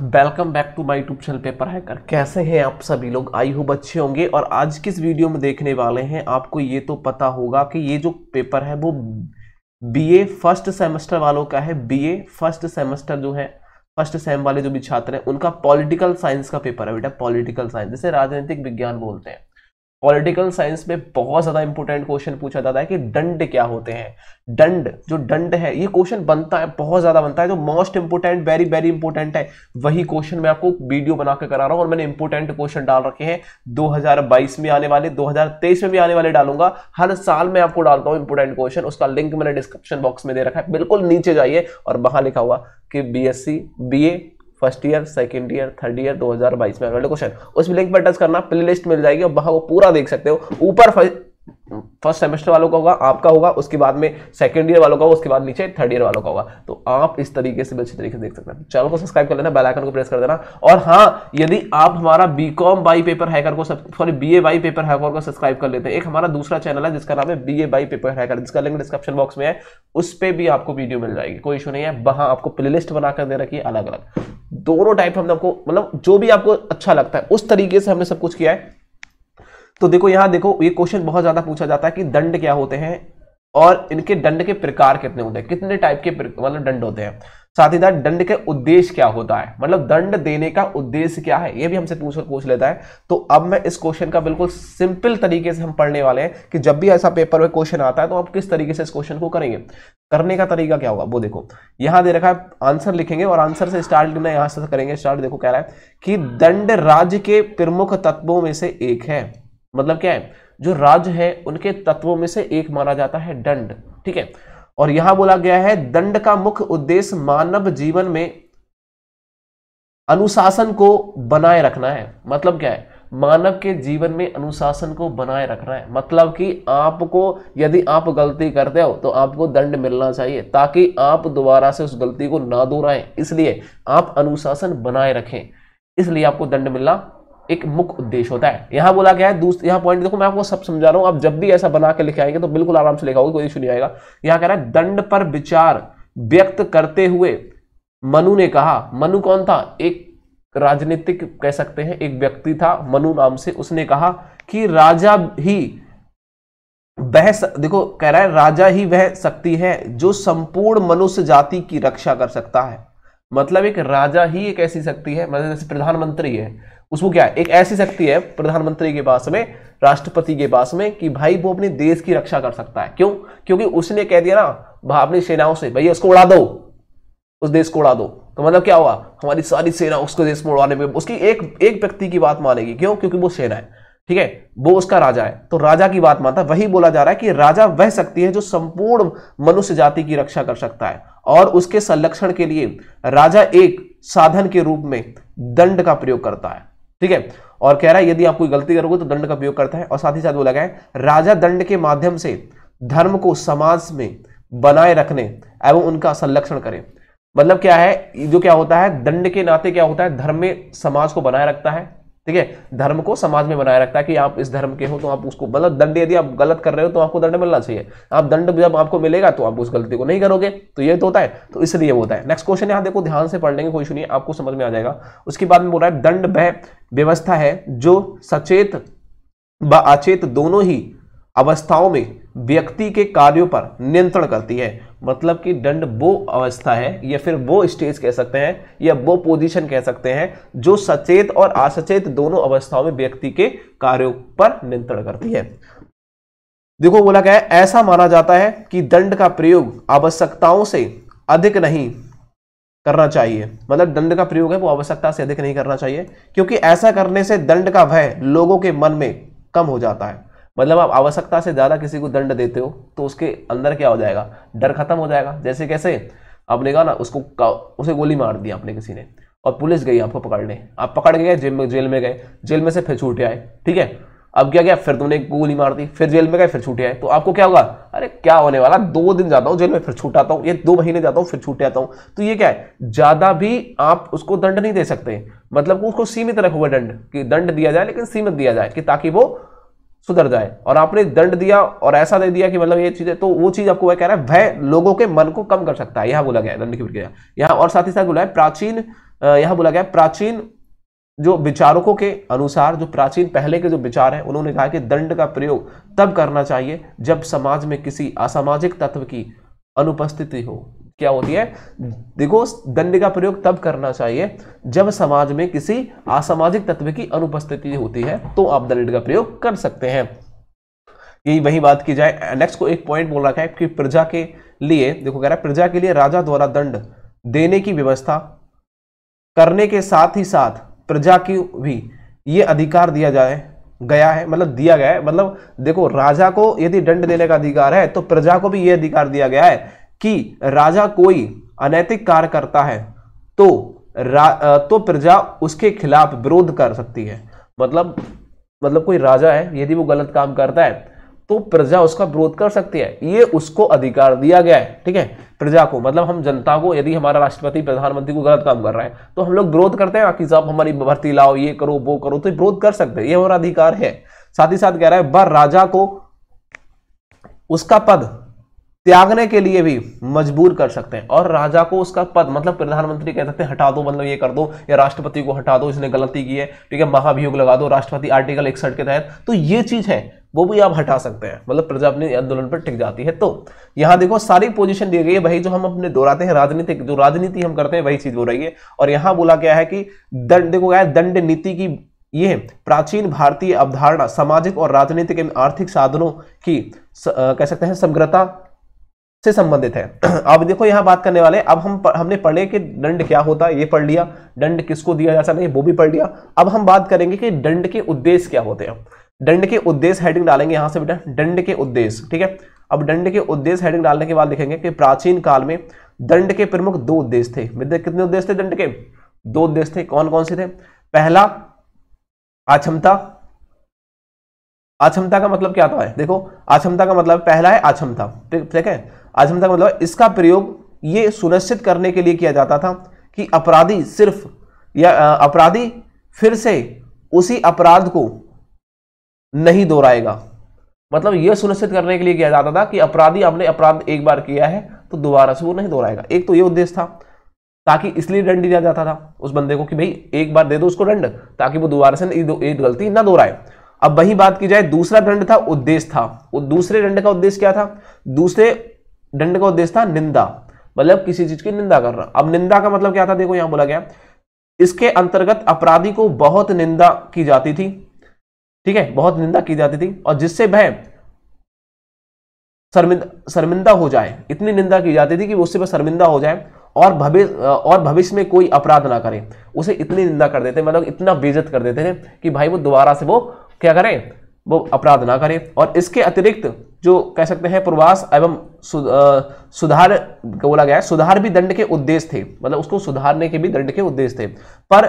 welcome back to my YouTube channel paper hacker कैसे हैं आप सभी लोग आई होप अच्छे होंगे और आज किस वीडियो में देखने वाले हैं आपको ये तो पता होगा कि ये जो पेपर है वो बीए फर्स्ट सेमेस्टर वालों का है बीए फर्स्ट सेमेस्टर जो है फर्स्ट सेम वाले जो भी छात्र हैं उनका पॉलिटिकल साइंस का पेपर है बेटा पॉलिटिकल साइंस जिसे राजनीतिक विज्ञान बोलते हैं पॉलिटिकल साइंस में बहुत ज़्यादा इंपॉर्टेंट क्वेश्चन पूछा जाता है कि दंड क्या होते हैं दंड जो दंड है ये क्वेश्चन बनता है बहुत ज़्यादा बनता है जो most important very very important है वही क्वेश्चन मैं आपको वीडियो बना करा रहा हूं और मैंने इंपॉर्टेंट क्वेश्चन डाल रखे हैं 2022 में आने वाले 2023 में भी आने वाले डालूंगा हर साल में आपको डालता हूं इंपॉर्टेंट क्वेश्चन उसका लिंक मैंने डिस्क्रिप्शन बॉक्स में दे रखा है बिल्कुल नीचे जाइए और वहां लिखा हुआ कि B S first year second year third year 2022 में क्वेश्चन उस लिंक पर टच करना प्ले लिस्ट मिल जाएगी और वहां वो पूरा देख सकते हो ऊपर फर्स्ट सेमेस्टर वालों का होगा आपका होगा उसके बाद में सेकंड ईयर वालों का होगा उसके बाद नीचे थर्ड ईयर वालों का होगा तो आप इस तरीके से अच्छी अच्छे तरीके से देख सकते हैं चैनल को सब्सक्राइब कर लेना बेल आइकन को प्रेस कर देना और हाँ यदि आप हमारा B com by paper hacker को sorry B A by paper hacker को सब्सक्राइब कर लेते हैं एक हमारा दूसरा चैनल है जिसका नाम है B A by paper hacker जिसका लिंक डिस्क्रिप्शन बॉक्स में है उस पर भी आपको वीडियो मिल जाएगी कोई इशू नहीं है वहाँ आपको प्लेलिस्ट बनाकर दे रखी है अलग अलग दोनों टाइप हमने आपको मतलब जो भी आपको अच्छा लगता है उस तरीके से हमने सब कुछ किया है तो देखो यहाँ देखो ये क्वेश्चन बहुत ज़्यादा पूछा जाता है कि दंड क्या होते हैं और इनके दंड के प्रकार कितने होते हैं कितने टाइप के मतलब दंड होते हैं साथ ही साथ दंड के उद्देश्य क्या होता है मतलब दंड देने का उद्देश्य क्या है ये भी हमसे पूछ पूछ लेता है तो अब मैं इस क्वेश्चन का बिल्कुल सिंपल तरीके से हम पढ़ने वाले हैं कि जब भी ऐसा पेपर में क्वेश्चन आता है तो आप किस तरीके से इस क्वेश्चन को करेंगे करने का तरीका क्या होगा वो देखो यहां दे रखा है आंसर लिखेंगे और आंसर से स्टार्ट यहां से करेंगे स्टार्ट देखो कह रहा है कि दंड राज्य के प्रमुख तत्वों में से एक है मतलब क्या है जो राज्य है उनके तत्वों में से एक माना जाता है दंड ठीक है और यहां बोला गया है दंड का मुख्य उद्देश्य मानव जीवन में अनुशासन को बनाए रखना है मतलब क्या है मानव के जीवन में अनुशासन को बनाए रखना है मतलब कि आपको यदि आप गलती करते हो तो आपको दंड मिलना चाहिए ताकि आप दोबारा से उस गलती को ना दोहराएं इसलिए आप अनुशासन बनाए रखें इसलिए आपको दंड मिलना एक मुख्य उद्देश्य होता है यहाँ बोला गया है दूसरे यहां पॉइंट देखो मैं आपको सब समझा रहा हूं आप जब भी ऐसा बना के लिखे आएंगे तो बिल्कुल आराम से लिखा होगा कोई इशू नहीं आएगा यहां कह रहा है दंड पर विचार व्यक्त करते हुए मनु ने कहा मनु कौन था एक राजनीतिक कह सकते हैं एक व्यक्ति था मनु नाम से उसने कहा कि राजा ही वह देखो कह रहा है राजा ही वह शक्ति है जो संपूर्ण मनुष्य जाति की रक्षा कर सकता है मतलब एक राजा ही एक ऐसी शक्ति है मतलब जैसे प्रधानमंत्री है उसको क्या है एक ऐसी शक्ति है प्रधानमंत्री के पास में राष्ट्रपति के पास में कि भाई वो अपने देश की रक्षा कर सकता है क्यों क्योंकि उसने कह दिया ना अपनी सेनाओं से भैया उसको उड़ा दो उस देश को उड़ा दो तो मतलब क्या हुआ हमारी सारी सेना उसको देश में उड़ाने में उसकी एक एक व्यक्ति की बात मानेगी क्यों क्योंकि वो सेना है ठीक है वो उसका राजा है तो राजा की बात मानता वही बोला जा रहा है कि राजा वह शक्ति है जो संपूर्ण मनुष्य जाति की रक्षा कर सकता है और उसके संरक्षण के लिए राजा एक साधन के रूप में दंड का प्रयोग करता है ठीक है और कह रहा है यदि आप कोई गलती करोगे तो दंड का प्रयोग करता है और साथ ही साथ बोला गया है राजा दंड के माध्यम से धर्म को समाज में बनाए रखने एवं उनका संरक्षण करें मतलब क्या है जो क्या होता है दंड के नाते क्या होता है धर्म में समाज को बनाए रखता है ठीक है धर्म को समाज में बनाए रखता है कि आप इस धर्म के हो तो आप उसको गलत दंड यदि आप गलत कर रहे हो तो आपको दंड मिलना चाहिए आप दंड जब आपको मिलेगा तो आप उस गलती को नहीं करोगे तो ये तो होता है तो इसलिए होता है नेक्स्ट क्वेश्चन यहाँ देखो ध्यान से पढ़ लेंगे कोई सुनिए आपको समझ में आ जाएगा उसके बाद में बोल रहा है दंड वह व्यवस्था है जो सचेत व अचेत दोनों ही अवस्थाओं में व्यक्ति के कार्यों पर नियंत्रण करती है मतलब कि दंड वो अवस्था है या फिर वो स्टेज कह सकते हैं या वो पोजीशन कह सकते हैं जो सचेत और असचेत दोनों अवस्थाओं में व्यक्ति के कार्यों पर नियंत्रण करती है देखो बोला क्या है ऐसा माना जाता है कि दंड का प्रयोग आवश्यकताओं से अधिक नहीं करना चाहिए मतलब दंड का प्रयोग है वो आवश्यकता से अधिक नहीं करना चाहिए क्योंकि ऐसा करने से दंड का भय लोगों के मन में कम हो जाता है मतलब आप आवश्यकता से ज़्यादा किसी को दंड देते हो तो उसके अंदर क्या हो जाएगा डर खत्म हो जाएगा जैसे कैसे आपने कहा ना उसको उसे गोली मार दी आपने किसी ने और पुलिस गई आपको पकड़ने आप पकड़ के गए जेल में जेल में गए जेल में से फिर छूटे आए ठीक है अब क्या क्या फिर तुमने गोली मार दी फिर जेल में गए फिर छूटे आए तो आपको क्या होगा अरे क्या होने वाला दो दिन जाता हूँ जेल में फिर छूट आता हूँ ये दो महीने जाता हूँ फिर छूट आता हूँ तो ये क्या है ज़्यादा भी आप उसको दंड नहीं दे सकते मतलब उसको सीमित रखोगे दंड कि दंड दिया जाए लेकिन सीमित दिया जाए कि ताकि वो सुधर जाए और आपने दंड दिया और ऐसा दे दिया कि मतलब ये चीज़ें तो वो चीज़ आपको वह कह रहा है वह लोगों के मन को कम कर सकता है यह बोला गया दंड की प्रक्रिया यहाँ और साथ ही साथ बोला है प्राचीन यहाँ बोला गया प्राचीन जो विचारकों के अनुसार जो प्राचीन पहले के जो विचार हैं उन्होंने कहा कि दंड का प्रयोग तब करना चाहिए जब समाज में किसी असामाजिक तत्व की अनुपस्थिति हो क्या होती है देखो दंड का प्रयोग तब करना चाहिए जब समाज में किसी असामाजिक तत्व की अनुपस्थिति होती है तो आप दंड का प्रयोग कर सकते हैं यही वही बात की जाए नेक्स्ट को एक पॉइंट बोल रखा है कि प्रजा के लिए देखो कह रहा है प्रजा के लिए राजा द्वारा दंड देने की व्यवस्था करने के साथ ही साथ प्रजा की भी ये अधिकार दिया जाए गया है मतलब दिया गया है मतलब देखो राजा को यदि दंड देने का अधिकार है तो प्रजा को भी यह अधिकार दिया गया है कि राजा कोई अनैतिक कार्य करता है तो तो प्रजा उसके खिलाफ विरोध कर सकती है मतलब मतलब कोई राजा है यदि वो गलत काम करता है तो प्रजा उसका विरोध कर सकती है ये उसको अधिकार दिया गया है ठीक है प्रजा को मतलब हम जनता को यदि हमारा राष्ट्रपति प्रधानमंत्री को गलत काम कर रहा है तो हम लोग विरोध करते हैं कि साहब हमारी भर्ती लाओ ये करो वो करो तो विरोध कर सकते हैं ये हमारा अधिकार है साथ ही साथ कह रहा है बार राजा को उसका पद त्यागने के लिए भी मजबूर कर सकते हैं और राजा को उसका पद मतलब प्रधानमंत्री कह सकते हैं हटा दो मतलब ये कर दो या राष्ट्रपति को हटा दो इसने गलती की है ठीक है महाभियोग लगा दो राष्ट्रपति आर्टिकल इकसठ के तहत तो ये चीज़ है वो भी आप हटा सकते हैं मतलब प्रजा अपने आंदोलन पर टिक जाती है तो यहाँ देखो सारी पोजिशन दी गई है वही जो हम अपने दोहराते हैं राजनीतिक जो राजनीति हम करते हैं वही चीज़ हो रही है और यहाँ बोला गया है कि दंड देखो क्या है दंड नीति की ये प्राचीन भारतीय अवधारणा सामाजिक और राजनीतिक आर्थिक साधनों की स, आ, कह सकते हैं समग्रता से संबंधित है अब देखो यहां बात करने वाले अब हम हमने पढ़े कि दंड क्या होता है ये पढ़ लिया दंड किसको दिया जाता है वो भी पढ़ लिया अब हम बात करेंगे कि दंड के उद्देश्य क्या होते हैं दंड के उद्देश्य हेडिंग डालेंगे यहां से बेटा दंड के उद्देश्य ठीक है अब दंड के उद्देश्य हेडिंग डालने के बाद देखेंगे कि प्राचीन काल में दंड के प्रमुख दो उद्देश्य थे मित्र कितने उद्देश्य थे दंड के दो उद्देश्य थे कौन कौन से थे पहला अक्षमता अक्षमता का मतलब क्या होता है देखो अक्षमता का मतलब पहला है अक्षमता ठीक है आजीवन का मतलब इसका प्रयोग ये सुनिश्चित करने के लिए किया जाता था कि अपराधी सिर्फ या अपराधी फिर से उसी अपराध को नहीं दोहराएगा मतलब यह सुनिश्चित करने के लिए किया जाता था कि अपराधी आपने अपराध एक बार किया है तो दोबारा से वो नहीं दोहराएगा एक तो यह उद्देश्य था ताकि इसलिए दंड दिया जाता था उस बंदे को कि भाई एक बार दे दो उसको दंड ताकि वो दोबारा से एक गलती ना दोहराए अब वही बात की जाए दूसरा दंड था उद्देश्य था वो दूसरे दंड का उद्देश्य क्या था दूसरे दंड का उद्देश्य था निंदा मतलब किसी चीज की निंदा करना अब निंदा का मतलब क्या था देखो यहां बोला गया इसके अंतर्गत अपराधी को बहुत निंदा की जाती थी ठीक है बहुत निंदा की जाती थी और जिससे वह शर्मिंदा शर्मिंदा हो जाए इतनी निंदा की जाती थी कि उससे वह शर्मिंदा हो जाए और भविष्य और भविष्य में कोई अपराध ना करे उसे इतनी निंदा कर देते मतलब इतना बेजत कर देते थे कि भाई वो दोबारा से वो क्या करें वो अपराध ना करे और इसके अतिरिक्त जो कह सकते हैं प्रवास एवं सुधार बोला गया है सुधार भी दंड के उद्देश्य थे मतलब उसको सुधारने के भी दंड के उद्देश्य थे पर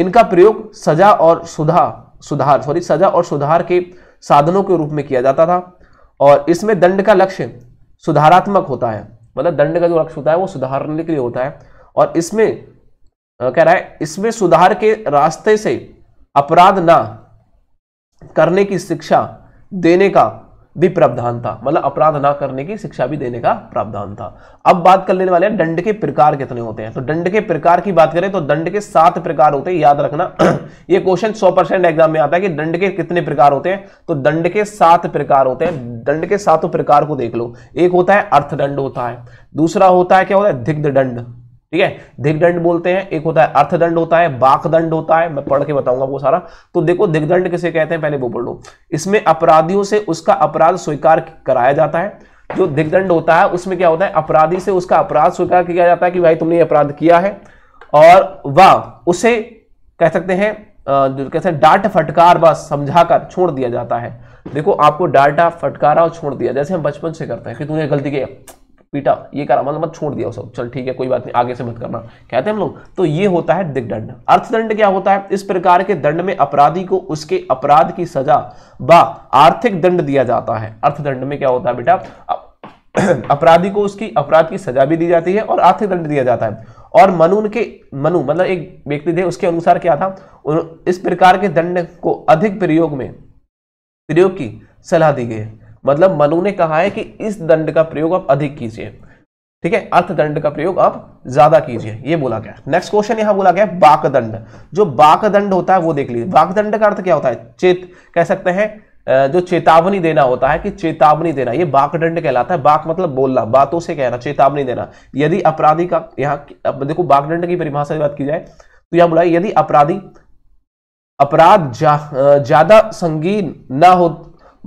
इनका प्रयोग सजा और सुधा सुधार सॉरी सजा और सुधार के साधनों के रूप में किया जाता था और इसमें दंड का लक्ष्य सुधारात्मक होता है मतलब दंड का जो लक्ष्य होता है वो सुधारने के लिए होता है और इसमें कह रहा है इसमें सुधार के रास्ते से अपराध ना करने की शिक्षा देने का भी प्रावधान था मतलब अपराध ना करने की शिक्षा भी देने का प्रावधान था अब बात कर लेने वाले हैं दंड के प्रकार कितने होते हैं तो दंड के प्रकार की बात करें तो दंड के सात प्रकार होते हैं याद रखना ये क्वेश्चन 100 परसेंट एग्जाम में आता है कि दंड के कितने प्रकार होते हैं तो दंड के सात प्रकार होते हैं दंड के सातों प्रकार को देख लो एक होता है अर्थदंड होता है दूसरा होता है क्या होता है दिग्ध दंड ठीक है दिग्दंड बोलते हैं एक होता है अर्थदंड होता है बाकदंड होता है मैं पढ़ के बताऊंगा वो सारा तो देखो दिग्दंड किसे कहते हैं पहले वो बोल लो इसमें अपराधियों से उसका अपराध स्वीकार कराया जाता है जो दिग्दंड होता है उसमें क्या होता है अपराधी से उसका अपराध स्वीकार किया जाता है कि भाई तुमने अपराध किया है और वह उसे कह सकते हैं जो कहते हैं डांट फटकार व समझाकर छोड़ दिया जाता है देखो आपको डांटा फटकारा और छोड़ दिया जैसे हम बचपन से करते हैं कि तुमने गलती किया पीटा ये करा मतलब छोड़ दिया उसे चल ठीक है कोई बात नहीं आगे से मत करना कहते हैं हम लोग तो ये होता है दिग्दंड अर्थदंड क्या होता है इस प्रकार के दंड में अपराधी को उसके अपराध की सजा व आर्थिक दंड दिया जाता है अर्थदंड में क्या होता है बेटा अपराधी को उसकी अपराध की सजा भी दी जाती है और आर्थिक दंड दिया जाता है और मनु के मनु मतलब एक व्यक्ति थे उसके अनुसार क्या था इस प्रकार के दंड को अधिक प्रयोग में प्रयोग की सलाह दी गई है मतलब मनु ने कहा है कि इस दंड का प्रयोग आप अधिक कीजिए ठीक है अर्थदंड का प्रयोग आप ज्यादा कीजिए ये बोला गया नेक्स्ट क्वेश्चन यहां बोला गया बाकदंड जो बाकदंड होता है वो देख लीजिए बाकदंड का अर्थ क्या होता है चेत कह सकते हैं जो चेतावनी देना होता है कि चेतावनी देना ये बाकदंड कहलाता है बाक मतलब बोलना बातों से कहना चेतावनी देना यदि अपराधी का यहाँ देखो बाकदंड की परिभाषा की बात की जाए तो यहां बोला यदि अपराधी अपराध ज्यादा जा, संगीन ना हो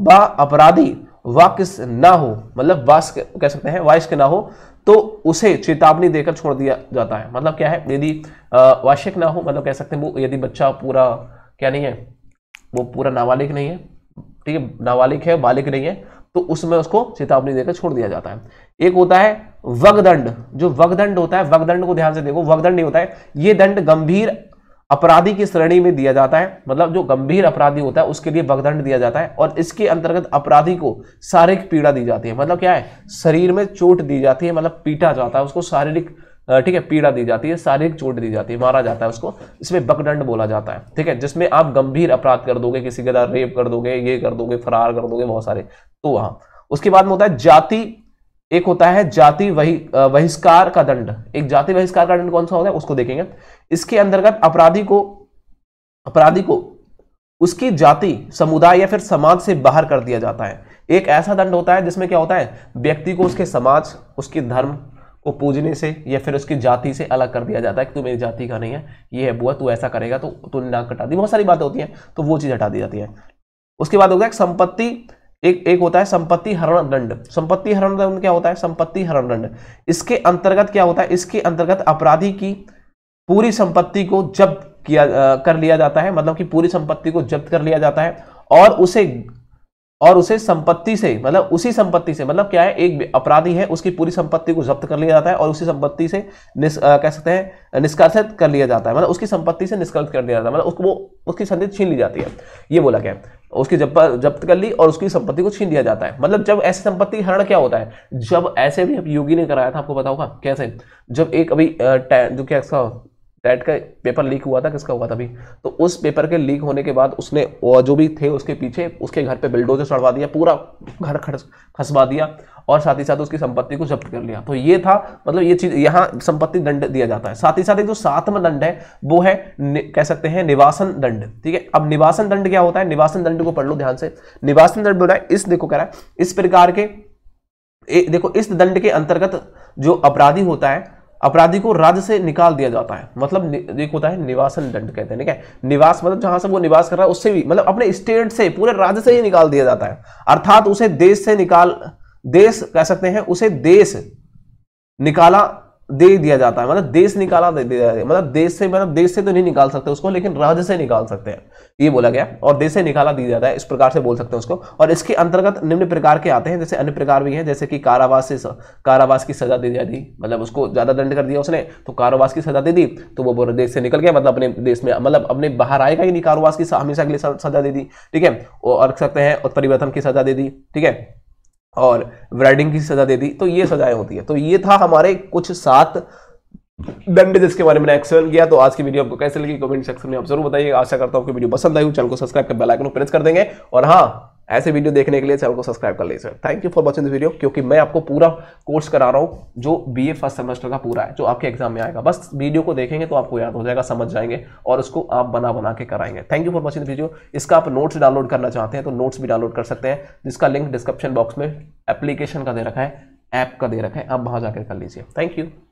व अपराधी वाक्स ना हो मतलब वास कह सकते हैं वाइस के ना हो तो उसे चेतावनी देकर छोड़ दिया जाता है मतलब क्या है यदि वाशिक ना हो मतलब कह सकते हैं वो यदि बच्चा पूरा क्या नहीं है वो पूरा नाबालिग नहीं है ठीक है नाबालिग है बालिक नहीं है तो उसमें उसको चेतावनी देकर छोड़ दिया जाता है एक होता है वगदंड जो वगदंड होता है वगदंड को ध्यान से देखो वगदंड नहीं होता है ये दंड गंभीर अपराधी की श्रेणी में दिया जाता है मतलब जो गंभीर अपराधी होता है उसके लिए भगदंड दिया जाता है और इसके अंतर्गत अपराधी को शारीरिक पीड़ा दी जाती है मतलब क्या है शरीर में चोट दी जाती है मतलब पीटा जाता है उसको शारीरिक ठीक है पीड़ा दी जाती है शारीरिक चोट दी जाती है मारा जाता है उसको इसमें बकदंड बोला जाता है ठीक है जिसमें आप गंभीर अपराध कर दोगे किसी के साथ रेप कर दोगे ये कर दोगे फरार कर दोगे बहुत सारे तो वहां उसके बाद में होता है जाति एक होता है जाति वही बहिष्कार का दंड एक जाति बहिष्कार का दंड कौन सा होता है उसको देखेंगे इसके अंतर्गत अपराधी को अपराधी को उसकी जाति समुदाय या फिर समाज से बाहर कर दिया जाता है एक ऐसा दंड होता है जिसमें क्या होता है व्यक्ति को उसके समाज उसके धर्म को पूजने से या फिर उसकी जाति से अलग कर दिया जाता है कि तू मेरी जाति का नहीं है ये है बुआ तू ऐसा करेगा तो तू नाक कटा दी बहुत सारी बातें होती हैं तो वो चीज़ हटा दी जाती है उसके बाद हो गया संपत्ति एक एक होता है संपत्ति हरण दंड संपत्ति हरण दंड क्या होता है संपत्ति हरण दंड इसके अंतर्गत क्या होता है इसके अंतर्गत अपराधी की पूरी संपत्ति को जब्त किया कर लिया जाता है मतलब कि पूरी संपत्ति को जब्त कर लिया जाता है और उसे और उसे संपत्ति से मतलब उसी संपत्ति से मतलब क्या है एक अपराधी है उसकी पूरी संपत्ति को जब्त कर लिया जाता है और उसी संपत्ति से निस, आ, कह सकते हैं निष्कासित कर लिया जाता है मतलब उसकी संपत्ति से निष्कर्षित कर लिया जाता है मतलब उसको उसकी संपत्ति छीन ली जाती है ये बोला है उसकी जब जब्त कर ली और उसकी संपत्ति को छीन लिया जाता है मतलब जब ऐसी संपत्ति हरण क्या होता है जब ऐसे भी योगी ने कराया था आपको पता कैसे जब एक अभी जो क्या टैट का पेपर लीक हुआ था किसका हुआ था अभी तो उस पेपर के लीक होने के बाद उसने जो भी थे उसके पीछे उसके घर पे बिल्डोजर चढ़वा दिया पूरा घर खसवा दिया और साथ ही साथ उसकी संपत्ति को जब्त कर लिया तो ये था मतलब ये चीज यहाँ संपत्ति दंड दिया जाता है साथ ही साथ एक जो सातवा दंड है वो है कह सकते हैं निवासन दंड ठीक है अब निवासन दंड क्या होता है निवासन दंड को पढ़ लो ध्यान से निवासन दंड बोला इस देखो कह रहा है इस प्रकार के ए, देखो इस दंड के अंतर्गत जो अपराधी होता है अपराधी को राज्य से निकाल दिया जाता है मतलब एक होता है निवासन दंड कहते हैं ठीक है निवास मतलब जहां से वो निवास कर रहा है उससे भी मतलब अपने स्टेट से पूरे राज्य से ही निकाल दिया जाता है अर्थात उसे देश से निकाल देश कह सकते हैं उसे देश निकाला दे दिया जाता है मतलब देश निकाला दे दिया मतलब देश से मतलब देश से तो नहीं निकाल सकते उसको लेकिन राज्य से निकाल सकते हैं ये बोला गया और देश से निकाला दिया जाता है इस प्रकार से बोल सकते हैं उसको और इसके अंतर्गत निम्न प्रकार के आते हैं जैसे अन्य प्रकार भी हैं जैसे कि कारावास से कारावास की सजा दे जाती मतलब उसको ज़्यादा दंड कर दिया उसने तो कारावास की सजा दे दी तो वो देश से निकल गया मतलब अपने देश में मतलब अपने बाहर आएगा ही नहीं कारोबास की हमेशा के लिए सजा दे दी ठीक है और रख सकते हैं उत्परिवर्तन की सजा दे दी ठीक है और ब्राइडिंग की सजा दे दी तो ये सजाएं होती है तो ये था हमारे कुछ सात डंडे जिसके बारे में एक्सप्लेन किया तो आज की वीडियो आपको कैसे लगी कमेंट सेक्शन में आप जरूर बताइए आशा करता हूँ कि वीडियो पसंद आई हो चैनल को सब्सक्राइब कर बेल आइकन प्रेस कर देंगे और हाँ ऐसे वीडियो देखने के लिए चैनल को सब्सक्राइब कर लीजिए thank you for watching this video क्योंकि मैं आपको पूरा कोर्स करा रहा हूँ जो बी ए फर्स्ट सेमेस्टर का पूरा है जो आपके एग्जाम में आएगा बस वीडियो को देखेंगे तो आपको याद हो जाएगा समझ जाएंगे और उसको आप बना बना के कराएंगे thank you for watching video इसका आप नोट्स डाउनलोड करना चाहते हैं तो नोट्स भी डाउनलोड कर सकते हैं जिसका लिंक डिस्क्रिप्शन बॉक्स में एप्लीकेशन का दे रखा है ऐप का दे रखा है आप वहाँ जाकर कर लीजिए थैंक यू